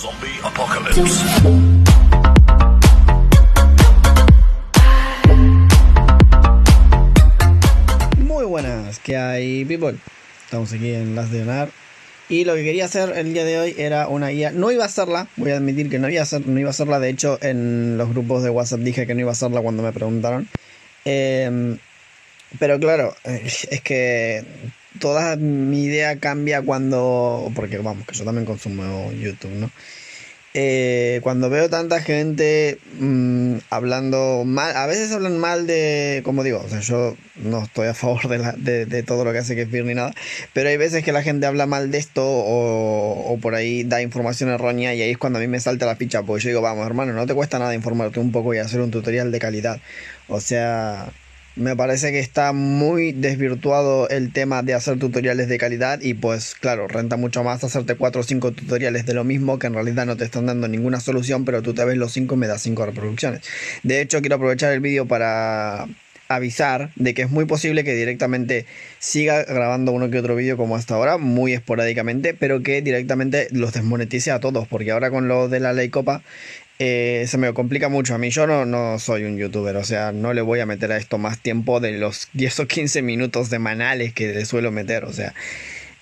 Zombie Apocalypse. Muy buenas, ¿qué hay, people? Estamos aquí en Las de Y lo que quería hacer el día de hoy era una guía. No iba a hacerla, voy a admitir que no iba a, hacer, no iba a hacerla. De hecho, en los grupos de WhatsApp dije que no iba a hacerla cuando me preguntaron. Em, pero claro, es que toda mi idea cambia cuando, porque vamos, que yo también consumo YouTube, ¿no? Eh, cuando veo tanta gente mm, hablando mal, a veces hablan mal de, como digo, o sea, yo no estoy a favor de, todo lo que hace que Kefir ni nada, pero hay veces que la gente habla mal de esto o, o, por ahí da información errónea y ahí es cuando a mí me salta la picha, porque yo digo, vamos hermano, no te cuesta nada informarte un poco y hacer un tutorial de calidad. O sea, me parece que está muy desvirtuado el tema de hacer tutoriales de calidad y pues claro, renta mucho más hacerte 4 o 5 tutoriales de lo mismo que en realidad no te están dando ninguna solución, pero tú te ves los 5 y me das 5 reproducciones. De hecho, quiero aprovechar el vídeo para avisar de que es muy posible que directamente siga grabando uno que otro vídeo como hasta ahora, muy esporádicamente, pero que directamente los desmonetice a todos, porque ahora con lo de la ley copa eh, se me complica mucho. A mí yo no, no soy un youtuber, o sea, no le voy a meter a esto más tiempo de los 10 o 15 minutos de semanales que le suelo meter, o sea.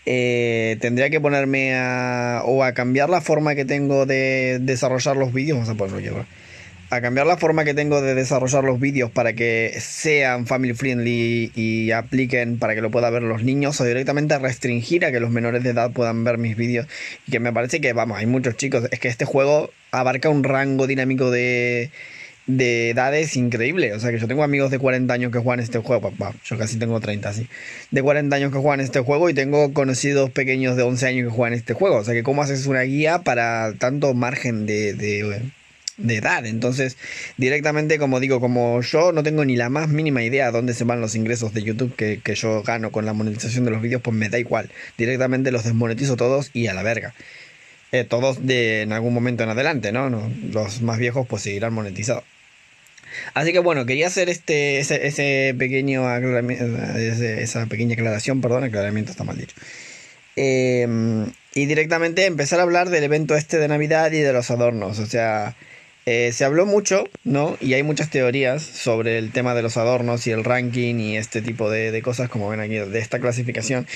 Eh, tendría que ponerme a, o a cambiar la forma que tengo de desarrollar los vídeos, vamos a ponerlo llevar a cambiar la forma que tengo de desarrollar los vídeos para que sean family friendly y apliquen para que lo puedan ver los niños o directamente a restringir a que los menores de edad puedan ver mis vídeos. Y que me parece que, vamos, hay muchos chicos. Es que este juego abarca un rango dinámico de, de edades increíble. O sea, que yo tengo amigos de 40 años que juegan este juego. yo casi tengo 30, así. De 40 años que juegan este juego y tengo conocidos pequeños de 11 años que juegan este juego. O sea, que cómo haces una guía para tanto margen de de edad. Entonces, directamente, como digo, como yo no tengo ni la más mínima idea a dónde se van los ingresos de YouTube que, yo gano con la monetización de los vídeos, pues me da igual. Directamente los desmonetizo todos y a la verga. Eh, todos de en algún momento en adelante, ¿no? Los más viejos pues seguirán monetizados. Así que bueno, quería hacer este, ese, pequeño Aclaramiento esa pequeña aclaración, perdón, aclaramiento está mal dicho. Em, y directamente empezar a hablar del evento este de Navidad y de los adornos. O sea, eh, se habló mucho, ¿no? Y hay muchas teorías sobre el tema de los adornos y el ranking y este tipo de, cosas, como ven aquí, de esta clasificación.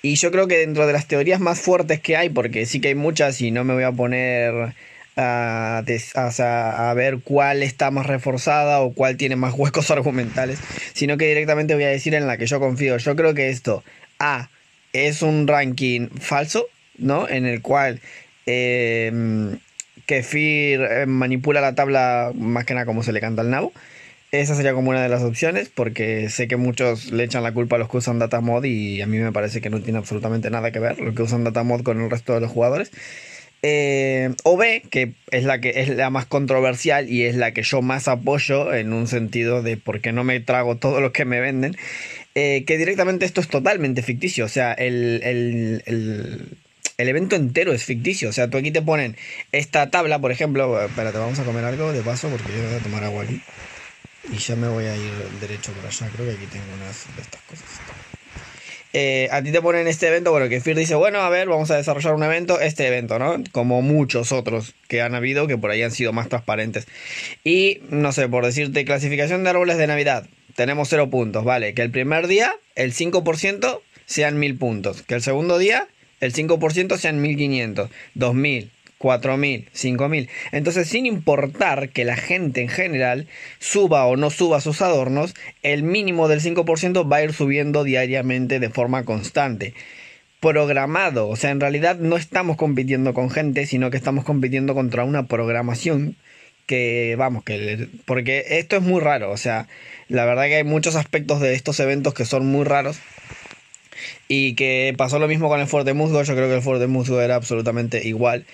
Y yo creo que dentro de las teorías más fuertes que hay, porque sí que hay muchas y no me voy a poner a, ver cuál está más reforzada o cuál tiene más huecos argumentales, sino que directamente voy a decir en la que yo confío. Yo creo que esto, A, es un ranking falso, ¿no? En el cual... Eh, que Fear eh, manipula la tabla más que nada como se le canta al nabo. Esa sería como una de las opciones, porque sé que muchos le echan la culpa a los que usan DataMod y a mí me parece que no tiene absolutamente nada que ver lo que usan DataMod con el resto de los jugadores. Eh, o B, que es la que es la más controversial y es la que yo más apoyo en un sentido de por qué no me trago todos los que me venden, eh, que directamente esto es totalmente ficticio, o sea, el el evento entero es ficticio. O sea, tú aquí te ponen esta tabla, por ejemplo. Espérate, vamos a comer algo de paso porque yo voy a tomar agua aquí. Y ya me voy a ir derecho por allá. Creo que aquí tengo unas de estas cosas. Eh, a ti te ponen este evento, bueno, que Fear dice, bueno, a ver, vamos a desarrollar un evento, este evento, ¿no? Como muchos otros que han habido que por ahí han sido más transparentes. Y, no sé, por decirte, clasificación de árboles de Navidad. Tenemos cero puntos, ¿vale? Que el primer día, el 5% sean mil puntos. Que el segundo día, el 5% sean 1.500, 2.000, 4.000, 5.000. Entonces, sin importar que la gente en general suba o no suba sus adornos, el mínimo del 5% va a ir subiendo diariamente de forma constante. Programado, o sea, en realidad no estamos compitiendo con gente, sino que estamos compitiendo contra una programación que vamos, que porque esto es muy raro, o sea, la verdad que hay muchos aspectos de estos eventos que son muy raros y que pasó lo mismo con el Fuerte Musgo. Yo creo que el Fuerte Musgo era absolutamente igual.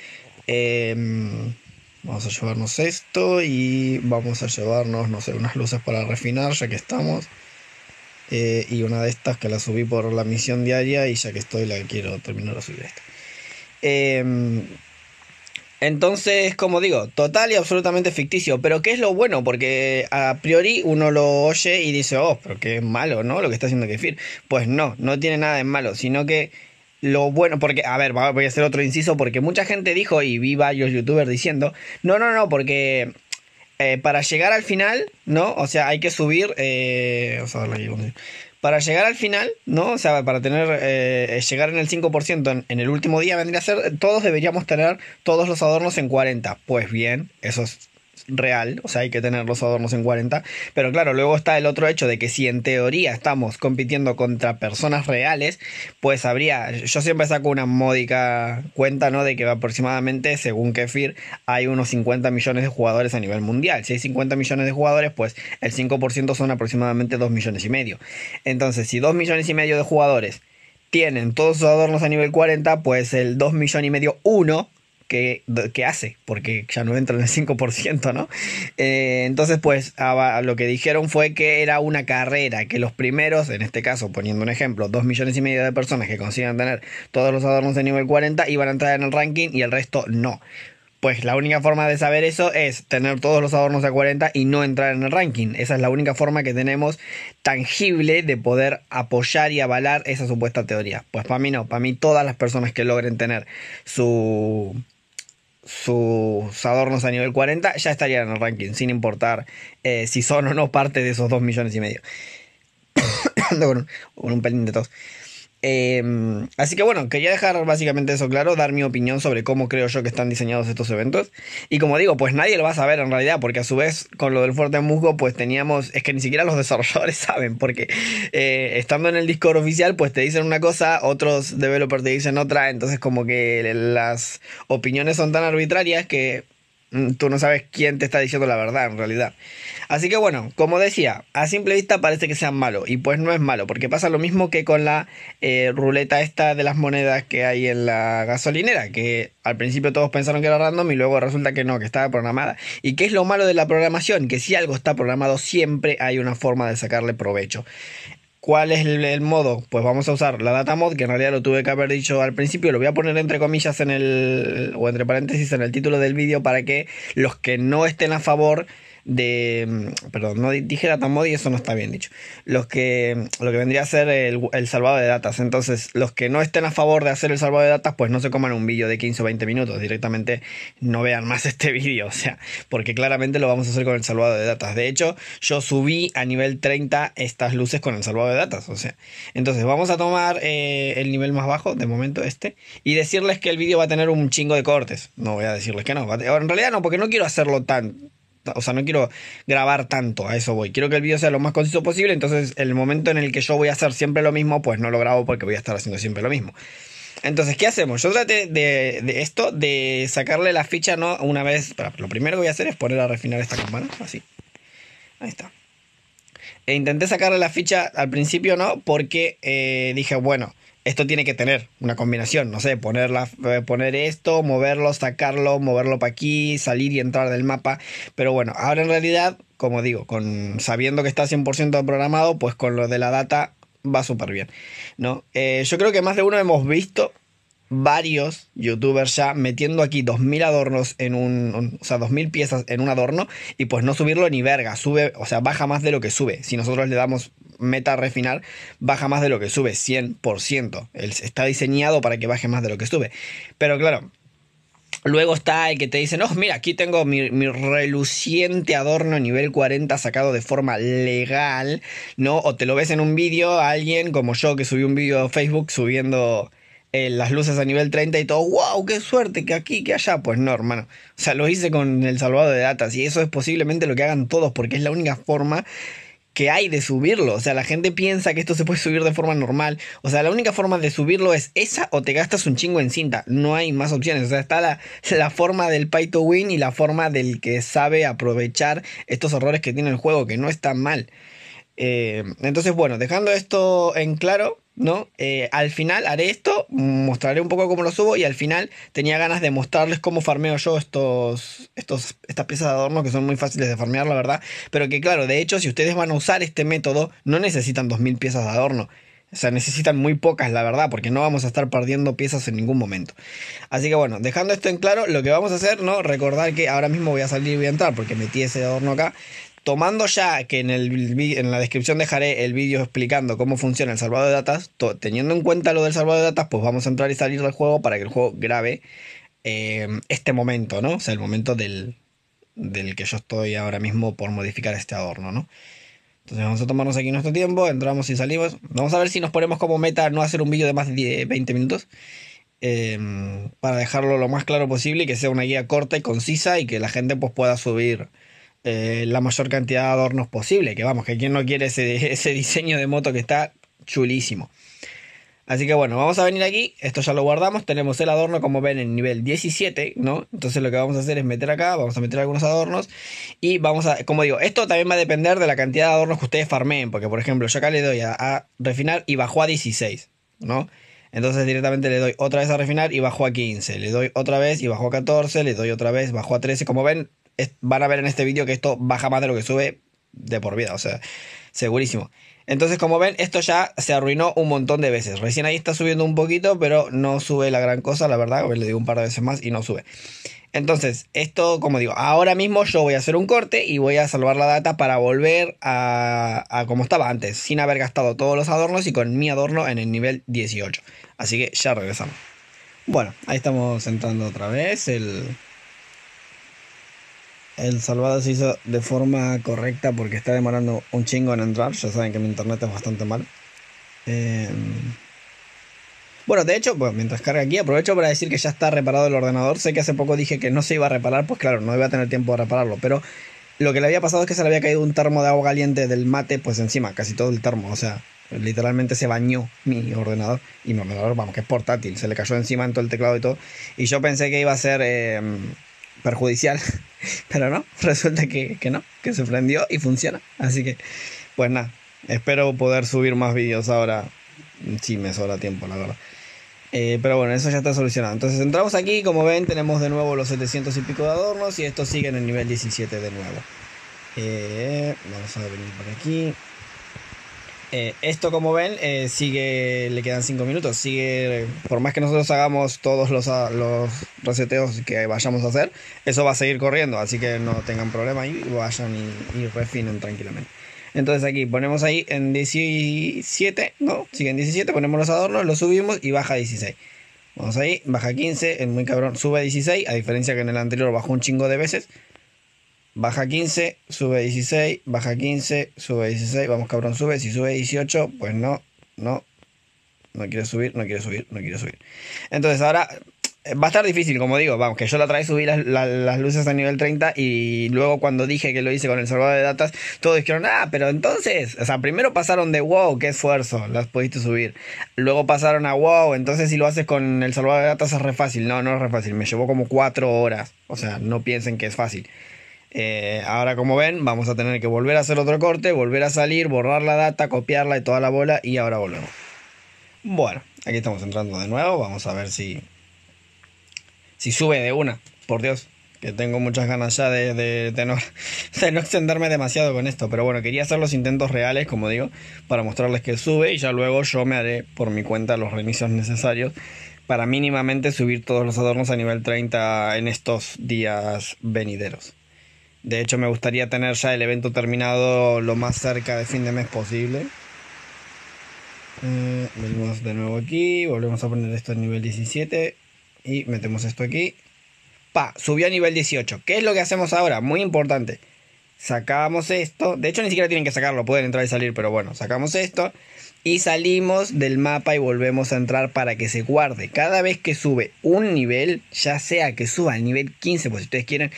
Em, vamos a llevarnos esto y vamos a llevarnos, no sé, unas luces para refinar ya que estamos. Eh, y una de estas que la subí por la misión diaria y ya que estoy la quiero terminar de subir esta. Em, entonces, como digo, total y absolutamente ficticio. Pero ¿qué es lo bueno? Porque a priori uno lo oye y dice, oh, pero qué malo, ¿no? Lo que está haciendo Kefir. Pues no, no tiene nada de malo, sino que lo bueno, porque, a ver, voy a hacer otro inciso, porque mucha gente dijo, y vi varios youtubers diciendo, no, no, no, porque eh, para llegar al final, ¿no? O sea, hay que subir, eh, vamos a verlo aquí, para llegar al final, ¿no? O sea, para tener eh, llegar en el 5% en, en, el último día vendría a ser, todos deberíamos tener todos los adornos en 40. Pues bien, eso es real, o sea, hay que tener los adornos en 40, pero claro, luego está el otro hecho de que si en teoría estamos compitiendo contra personas reales, pues habría, yo siempre saco una módica cuenta, ¿no? De que aproximadamente, según Kefir, hay unos 50 millones de jugadores a nivel mundial. Si hay 50 millones de jugadores, pues el 5% son aproximadamente 2 millones y medio. Entonces, si 2 millones y medio de jugadores tienen todos sus adornos a nivel 40, pues el 2 millones y medio 1 ¿Qué hace, porque ya no entra en el 5%, ¿no? Eh, entonces, pues lo que dijeron fue que era una carrera, que los primeros, en este caso, poniendo un ejemplo, dos millones y medio de personas que consigan tener todos los adornos de nivel 40 iban a entrar en el ranking y el resto no. Pues la única forma de saber eso es tener todos los adornos de 40 y no entrar en el ranking. Esa es la única forma que tenemos tangible de poder apoyar y avalar esa supuesta teoría. Pues para mí no, para mí todas las personas que logren tener su sus adornos a nivel 40, ya estarían en el ranking, sin importar eh, si son o no parte de esos 2 millones y medio. un, pelín de tos. Em, así que bueno, quería dejar básicamente eso claro, dar mi opinión sobre cómo creo yo que están diseñados estos eventos. Y como digo, pues nadie lo va a saber en realidad, porque a su vez con lo del Fuerte Musgo, pues teníamos, es que ni siquiera los desarrolladores saben, porque eh, estando en el Discord oficial, pues te dicen una cosa, otros developers te dicen otra, entonces como que las opiniones son tan arbitrarias que Mm, tú no sabes quién te está diciendo la verdad en realidad. Así que bueno, como decía, a simple vista parece que sea malo, y pues no es malo, porque pasa lo mismo que con la eh, ruleta esta de las monedas que hay en la gasolinera, que al principio todos pensaron que era random y luego resulta que no, que estaba programada. ¿Y qué es lo malo de la programación? Que si algo está programado siempre hay una forma de sacarle provecho. ¿Cuál es el, modo? Pues vamos a usar la data mod, que en realidad lo tuve que haber dicho al principio, lo voy a poner entre comillas en el, o entre paréntesis en el título del vídeo para que los que no estén a favor de, mm, perdón, no dije data y eso no está bien dicho, los que, mm, lo que vendría a ser el, salvado de datas. Entonces, los que no estén a favor de hacer el salvado de datas, pues no se coman un vídeo de 15 o 20 minutos, directamente no vean más este vídeo, o sea, porque claramente lo vamos a hacer con el salvado de datas. De hecho, yo subí a nivel 30 estas luces con el salvado de datas, o sea, entonces vamos a tomar eh, el nivel más bajo, de momento este, y decirles que el vídeo va a tener un chingo de cortes, no voy a decirles que no, en realidad no, porque no quiero hacerlo tan o sea, no quiero grabar tanto, a eso voy. Quiero que el video sea lo más conciso posible, entonces el momento en el que yo voy a hacer siempre lo mismo, pues no lo grabo porque voy a estar haciendo siempre lo mismo. Entonces, ¿qué hacemos? Yo traté de, esto, de sacarle la ficha, ¿no? Una vez, lo primero que voy a hacer es poner a refinar esta campana, así. Ahí está. E intenté sacarle la ficha al principio, ¿no? Porque eh, dije, bueno, esto tiene que tener una combinación, no sé, poner, eh, poner esto, moverlo, sacarlo, moverlo para aquí, salir y entrar del mapa. Pero bueno, ahora en realidad, como digo, con, sabiendo que está 100% programado, pues con lo de la data va súper bien. ¿no? Eh, yo creo que más de uno hemos visto varios youtubers ya metiendo aquí 2000 adornos en un, un, o sea, 2000 piezas en un adorno y pues no subirlo ni verga, sube, o sea, baja más de lo que sube. Si nosotros le damos meta refinar baja más de lo que sube, 100%. Está diseñado para que baje más de lo que sube. Pero claro, Luego está el que te dice, no, mira, aquí tengo mi, reluciente adorno nivel 40 sacado de forma legal, ¿no? O te lo ves en un vídeo, alguien como yo que subí un vídeo a Facebook subiendo eh, las luces a nivel 30 y todo, wow, qué suerte, que aquí, que allá. Pues no, hermano. O sea, lo hice con el salvado de datas y eso es posiblemente lo que hagan todos porque es la única forma que hay de subirlo. O sea, la gente piensa que esto se puede subir de forma normal. O sea, la única forma de subirlo es esa o te gastas un chingo en cinta. No hay más opciones. O sea, está la, la forma del pay win y la forma del que sabe aprovechar estos errores que tiene el juego, que no está mal. Eh, entonces, bueno, dejando esto en claro, ¿no? Eh, al final haré esto, mostraré un poco cómo lo subo y al final tenía ganas de mostrarles cómo farmeo yo estos, estos, estas piezas de adorno que son muy fáciles de farmear, la verdad. Pero que claro, de hecho, si ustedes van a usar este método, no necesitan 2000 piezas de adorno. O sea, necesitan muy pocas, la verdad, porque no vamos a estar perdiendo piezas en ningún momento. Así que bueno, dejando esto en claro, lo que vamos a hacer, ¿no? Recordar que ahora mismo voy a salir y voy a entrar porque metí ese adorno acá tomando ya que en, el, en la descripción dejaré el vídeo explicando cómo funciona el salvado de datos teniendo en cuenta lo del salvado de datos pues vamos a entrar y salir del juego para que el juego grabe eh, este momento, ¿no? O sea, el momento del, del que yo estoy ahora mismo por modificar este adorno, ¿no? Entonces vamos a tomarnos aquí nuestro tiempo, entramos y salimos. Vamos a ver si nos ponemos como meta no hacer un vídeo de más de 20 minutos. Eh, para dejarlo lo más claro posible y que sea una guía corta y concisa y que la gente pues, pueda subir eh, la mayor cantidad de adornos posible. Que vamos, que quien no quiere ese, diseño de moto que está chulísimo. Así que bueno, vamos a venir aquí, esto ya lo guardamos, tenemos el adorno como ven en nivel 17, ¿no? Entonces lo que vamos a hacer es meter acá, vamos a meter algunos adornos y vamos a, como digo, esto también va a depender de la cantidad de adornos que ustedes farmeen, porque por ejemplo yo acá le doy a, refinar y bajó a 16, ¿no? Entonces directamente le doy otra vez a refinar y bajó a 15, le doy otra vez y bajó a 14, le doy otra vez, bajó a 13, como ven van a ver en este vídeo que esto baja más de lo que sube de por vida, o sea, segurísimo. Entonces, como ven, esto ya se arruinó un montón de veces. Recién ahí está subiendo un poquito, pero no sube la gran cosa, la verdad. Le digo un par de veces más y no sube. Entonces, esto, como digo, ahora mismo yo voy a hacer un corte y voy a salvar la data para volver a, como estaba antes, sin haber gastado todos los adornos y con mi adorno en el nivel 18. Así que ya regresamos. Bueno, ahí estamos entrando otra vez. El, el salvado se hizo de forma correcta porque está demorando un chingo en entrar. Ya saben que mi internet es bastante mal. Em, bueno, de hecho, pues mientras carga aquí, aprovecho para decir que ya está reparado el ordenador. Sé que hace poco dije que no se iba a reparar, pues claro, no iba a tener tiempo de repararlo. Pero lo que le había pasado es que se le había caído un termo de agua caliente del mate, pues encima, casi todo el termo. O sea, literalmente se bañó mi ordenador. Y mi ordenador, vamos, que es portátil, se le cayó encima en todo el teclado y todo. Y yo pensé que iba a ser. Em, perjudicial. Pero no, resulta que, no, que se prendió y funciona. Así que, pues nada, espero poder subir más vídeos ahora. Si me sobra tiempo, la verdad. Eh, pero bueno, eso ya está solucionado. Entonces entramos aquí, como ven, tenemos de nuevo los 700 y pico de adornos y estos siguen en el nivel 17 de nuevo. Eh, vamos a venir por aquí. Eh, esto, como ven, eh, sigue, le quedan 5 minutos. Sigue, por más que nosotros hagamos todos los, ah, los reseteos que vayamos a hacer, eso va a seguir corriendo. Así que no tengan problema y vayan y, refinen tranquilamente. Entonces aquí ponemos ahí en 17, no, sigue en 17, ponemos los adornos, los subimos y baja 16. Vamos ahí, baja 15, es muy cabrón sube 16, a diferencia que en el anterior bajó un chingo de veces. Baja 15, sube 16, baja 15, sube 16. Vamos, cabrón, sube. Si sube 18, pues no, no. No quiere subir, no quiere subir, no quiere subir. Entonces ahora eh, va a estar difícil, como digo. Vamos, que yo la trae subir las, luces a nivel 30 y luego cuando dije que lo hice con el salvador de datos todos dijeron, ah, pero entonces, o sea, primero pasaron de wow, qué esfuerzo, las pudiste subir. Luego pasaron a wow, entonces si lo haces con el salvador de datos es re fácil. No, no es re fácil, me llevó como 4 horas. O sea, no piensen que es fácil. Eh, ahora como ven vamos a tener que volver a hacer otro corte, volver a salir, borrar la data, copiarla y toda la bola y ahora volvemos. Bueno, aquí estamos entrando de nuevo, vamos a ver si, si sube de una, por Dios, que tengo muchas ganas ya de, no, de no extenderme demasiado con esto, pero bueno, quería hacer los intentos reales, como digo, para mostrarles que sube y ya luego yo me haré por mi cuenta los reinicios necesarios para mínimamente subir todos los adornos a nivel 30 en estos días venideros. De hecho, me gustaría tener ya el evento terminado lo más cerca de fin de mes posible. Eh, venimos de nuevo aquí, volvemos a poner esto en nivel 17 y metemos esto aquí. Pa, subió a nivel 18. ¿Qué es lo que hacemos ahora? Muy importante. Sacamos esto. De hecho, ni siquiera tienen que sacarlo, pueden entrar y salir, pero bueno, sacamos esto. Y salimos del mapa y volvemos a entrar para que se guarde. Cada vez que sube un nivel, ya sea que suba al nivel 15, pues si ustedes quieren,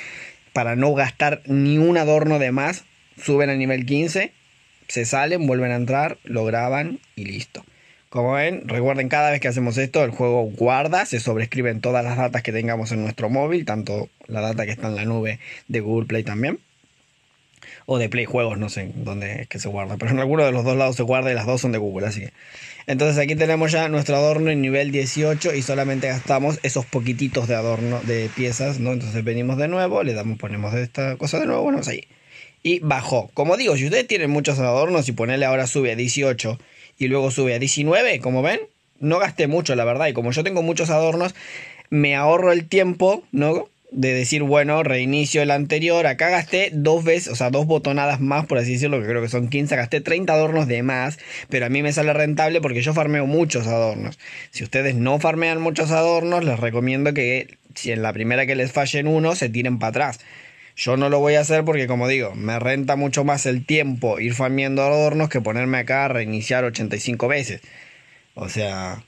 para no gastar ni un adorno de más, suben a nivel 15, se salen, vuelven a entrar, lo graban y listo. Como ven, recuerden cada vez que hacemos esto, el juego guarda, se sobrescriben todas las datas que tengamos en nuestro móvil, tanto la data que está en la nube de Google Play también. O de Play Juegos, no sé dónde es que se guarda, pero en alguno de los dos lados se guarda y las dos son de Google, así que entonces aquí tenemos ya nuestro adorno en nivel 18 y solamente gastamos esos poquititos de adorno de piezas, ¿no? Entonces venimos de nuevo, le damos, ponemos esta cosa de nuevo, ponemos ahí. Y bajó. Como digo, si ustedes tienen muchos adornos y ponerle ahora sube a 18 y luego sube a 19, como ven, no gasté mucho, la verdad. Y como yo tengo muchos adornos, me ahorro el tiempo, ¿no? de decir, bueno, reinicio el anterior. Acá gasté dos veces, o sea, dos botonadas más, por así decirlo, que creo que son 15. Gasté 30 adornos de más, pero a mí me sale rentable porque yo farmeo muchos adornos. Si ustedes no farmean muchos adornos, les recomiendo que si en la primera que les fallen uno, se tiren para atrás. Yo no lo voy a hacer porque, como digo, me renta mucho más el tiempo ir farmeando adornos que ponerme acá a reiniciar 85 veces. O sea,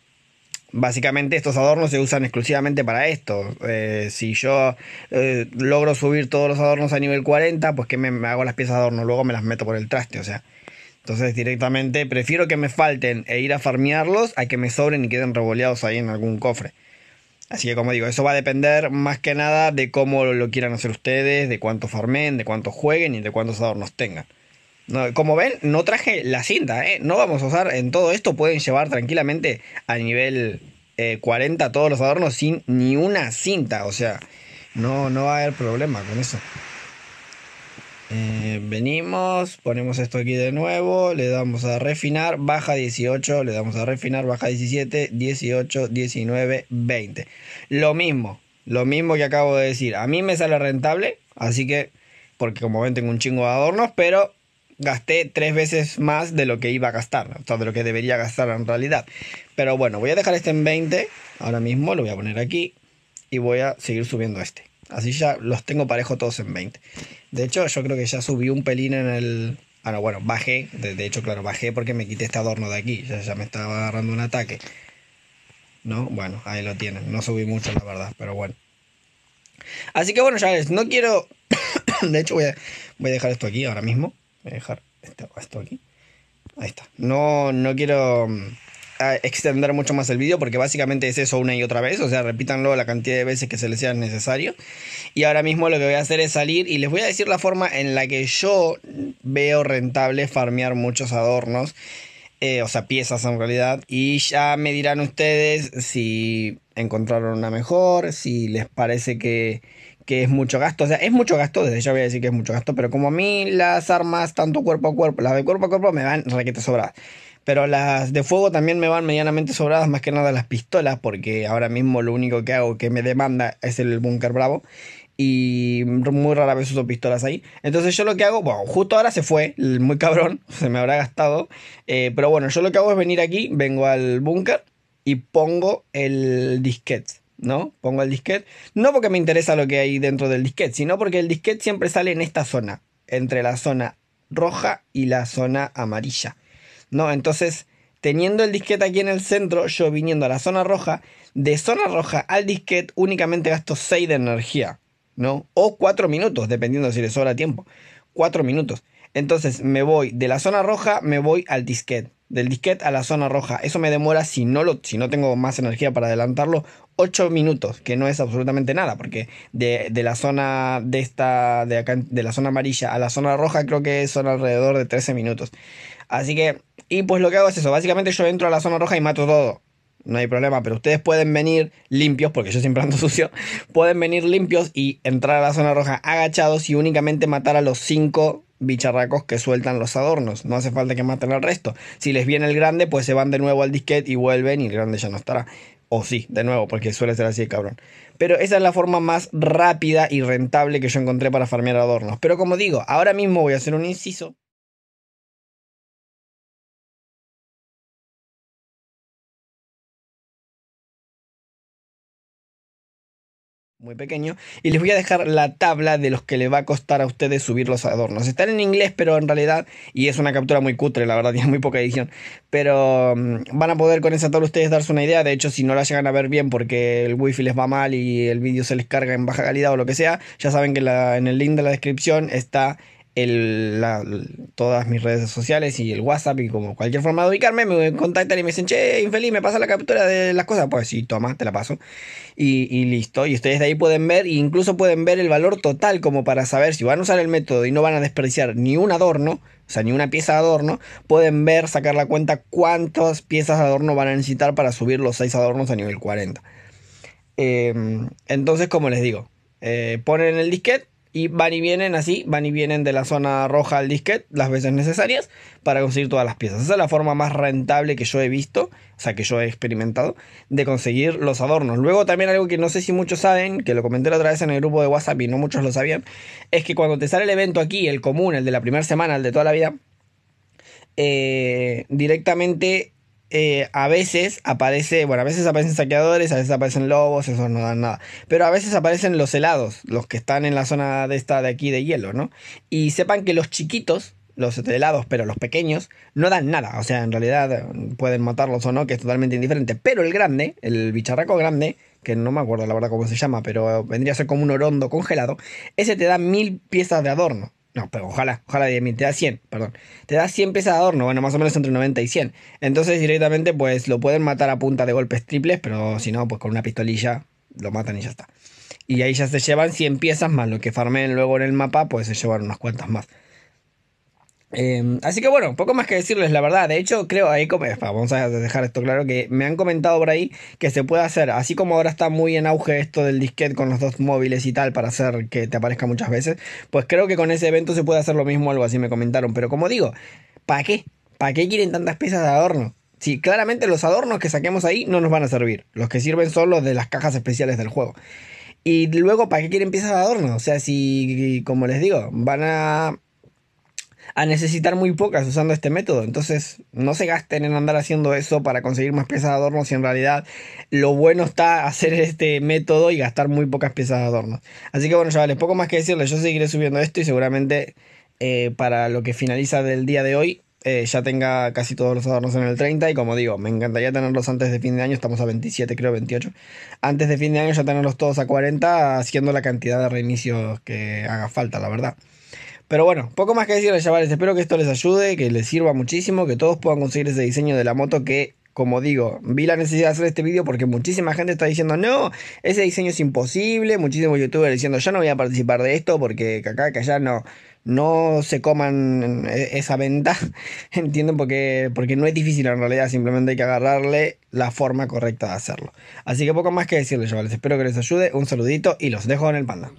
Básicamente estos adornos se usan exclusivamente para esto. Eh, si yo eh, logro subir todos los adornos a nivel 40, pues que me, hago las piezas de adorno, luego me las meto por el traste, o sea. Entonces directamente prefiero que me falten e ir a farmearlos a que me sobren y queden revoleados ahí en algún cofre. Así que como digo, eso va a depender más que nada de cómo lo, lo quieran hacer ustedes, de cuánto farmen, de cuánto jueguen y de cuántos adornos tengan. Como ven, no traje la cinta, ¿eh? No vamos a usar en todo esto, pueden llevar tranquilamente a nivel 40 eh, todos los adornos sin ni una cinta, o sea, no, no va a haber problema con eso. Eh, venimos, ponemos esto aquí de nuevo, le damos a refinar, baja 18, le damos a refinar, baja 17, 18, 19, 20. Lo mismo, lo mismo que acabo de decir. A mí me sale rentable, así que, porque como ven tengo un chingo de adornos, pero gasté tres veces más de lo que iba a gastar, o sea, de lo que debería gastar en realidad. Pero bueno, voy a dejar este en 20, ahora mismo lo voy a poner aquí y voy a seguir subiendo este. Así ya los tengo parejo todos en 20. De hecho, yo creo que ya subí un pelín en el... Ah, no, bueno, bajé. De, hecho, claro, bajé porque me quité este adorno de aquí. Ya, me estaba agarrando un ataque. ¿No? Bueno, ahí lo tienen. No subí mucho, la verdad, pero bueno. Así que bueno, ya ves, no quiero... de hecho, voy a dejar esto aquí ahora mismo. Voy a dejar este esto, aquí. Ahí está. No, no quiero mm, extender mucho más el vídeo porque básicamente es eso una y otra vez, o sea, repítanlo la cantidad de veces que se les sea necesario. Y ahora mismo lo que voy a hacer es salir y les voy a decir la forma en la que yo veo rentable farmear muchos adornos, eh, o sea, piezas en realidad. Y ya me dirán ustedes si encontraron una mejor, si les parece que que es mucho gasto. O sea, es mucho gasto, desde ya voy a decir que es mucho gasto, pero como a mí las armas, tanto cuerpo a cuerpo, las de cuerpo a cuerpo me van raquetas sobradas. Pero las de fuego también me van medianamente sobradas, más que nada las pistolas, porque ahora mismo lo único que hago que me demanda es el búnker bravo. Y muy rara vez uso pistolas ahí. Entonces yo lo que hago, bueno, justo ahora se fue, muy cabrón, se me habrá gastado. Eh, pero bueno, yo lo que hago es venir aquí, vengo al búnker y pongo el disquete. ¿no? Pongo el disquete. No porque me interesa lo que hay dentro del disquete, sino porque el disquete siempre sale en esta zona, entre la zona roja y la zona amarilla, ¿no? Entonces, teniendo el disquete aquí en el centro, yo viniendo a la zona roja, de zona roja al disquete únicamente gasto 6 de energía, ¿no? O 4 minutos, dependiendo si le sobra tiempo. 4 minutos. Entonces, me voy de la zona roja, me voy al disquete del disquete a la zona roja. Eso me demora, si no, lo, si no tengo más energía para adelantarlo, 8 minutos, que no es absolutamente nada, porque de, de la zona de esta, de, acá, de la zona amarilla a la zona roja creo que son alrededor de 13 minutos. Así que, y pues lo que hago es eso, básicamente yo entro a la zona roja y mato todo. No hay problema, pero ustedes pueden venir limpios, porque yo siempre ando sucio, pueden venir limpios y entrar a la zona roja agachados y únicamente matar a los 5 bicharracos que sueltan los adornos. No hace falta que maten al resto. Si les viene el grande, pues se van de nuevo al disquete y vuelven y el grande ya no estará. O sí, de nuevo, porque suele ser así, cabrón. Pero esa es la forma más rápida y rentable que yo encontré para farmear adornos. Pero como digo, ahora mismo voy a hacer un inciso. muy pequeño. Y les voy a dejar la tabla de los que le va a costar a ustedes subir los adornos. Están en inglés, pero en realidad, y es una captura muy cutre, la verdad, tiene muy poca edición. Pero mm, van a poder con esa tabla ustedes darse una idea. De hecho, si no la llegan a ver bien porque el wifi les va mal y el vídeo se les carga en baja calidad o lo que sea, ya saben que en el link de la descripción está todas mis redes sociales y el WhatsApp y como cualquier forma de ubicarme, me contactan y me dicen, che, infeliz, me pasa la captura de las cosas. Pues sí, toma, te la paso. Y, listo. Y ustedes de ahí pueden ver, e incluso pueden ver el valor total como para saber si van a usar el método y no van a desperdiciar ni un adorno, o sea, ni una pieza de adorno, pueden ver, sacar la cuenta cuántas piezas de adorno van a necesitar para subir los seis adornos a nivel 40. Em, entonces, como les digo, eh, ponen el disquete y van y vienen así, van y vienen de la zona roja al disquete las veces necesarias para conseguir todas las piezas. Esa es la forma más rentable que yo he visto, o sea, que yo he experimentado, de conseguir los adornos. Luego también algo que no sé si muchos saben, que lo comenté la otra vez en el grupo de WhatsApp y no muchos lo sabían, es que cuando te sale el evento aquí, el común, el de la primera semana, el de toda la vida, eh, directamente eh, a veces aparece, bueno, a veces aparecen saqueadores, a veces aparecen lobos, eso no dan nada. Pero a veces aparecen los helados, los que están en la zona de esta de aquí de hielo, ¿no? Y sepan que los chiquitos, los helados, pero los pequeños, no dan nada. O sea, en realidad mm, pueden matarlos o no, que es totalmente indiferente. Pero el grande, el bicharraco grande, que no me acuerdo la verdad cómo se llama, pero vendría a ser como un orondo congelado, ese te da mil piezas de adorno. No, pero ojalá, ojalá 10.000. Te da 100, perdón. Te da 100 piezas de adorno, bueno, más o menos entre 90 y 100. Entonces directamente pues lo pueden matar a punta de golpes triples, pero si no, pues con una pistolilla lo matan y ya está. Y ahí ya se llevan 100 piezas más lo que farmen luego en el mapa, pues se llevan unas cuantas más. Em, así que bueno, poco más que decirles la verdad. De hecho, creo, ahí vamos a dejar esto claro, que me han comentado por ahí que se puede hacer, así como ahora está muy en auge esto del disquete con los dos móviles y tal para hacer que te aparezca muchas veces, pues creo que con ese evento se puede hacer lo mismo, algo así me comentaron. Pero como digo, ¿para qué? ¿Para qué quieren tantas piezas de adorno? Si claramente los adornos que saquemos ahí no nos van a servir. Los que sirven son los de las cajas especiales del juego. Y luego, ¿para qué quieren piezas de adorno? O sea, si, como les digo, van a a necesitar muy pocas usando este método. Entonces, no se gasten en andar haciendo eso para conseguir más piezas de adorno si en realidad lo bueno está hacer este método y gastar muy pocas piezas de adorno. Así que bueno, chavales, poco más que decirles. Yo seguiré subiendo esto y seguramente eh, para lo que finaliza del día de hoy eh, ya tenga casi todos los adornos en el 30 y como digo, me encantaría tenerlos antes de fin de año, estamos a 27 creo, 28, antes de fin de año ya tenerlos todos a 40 haciendo la cantidad de reinicios que haga falta, la verdad. Pero bueno, poco más que decirles, chavales. Espero que esto les ayude, que les sirva muchísimo, que todos puedan conseguir ese diseño de la moto que como digo, vi la necesidad de hacer este vídeo porque muchísima gente está diciendo, no, ese diseño es imposible, muchísimos youtubers diciendo, ya no voy a participar de esto porque acá, que allá no no se coman e-, esa venta, entienden porque, porque no es difícil en realidad, simplemente hay que agarrarle la forma correcta de hacerlo. Así que poco más que decirles, chavales, espero que les ayude, un saludito y los dejo en el panda.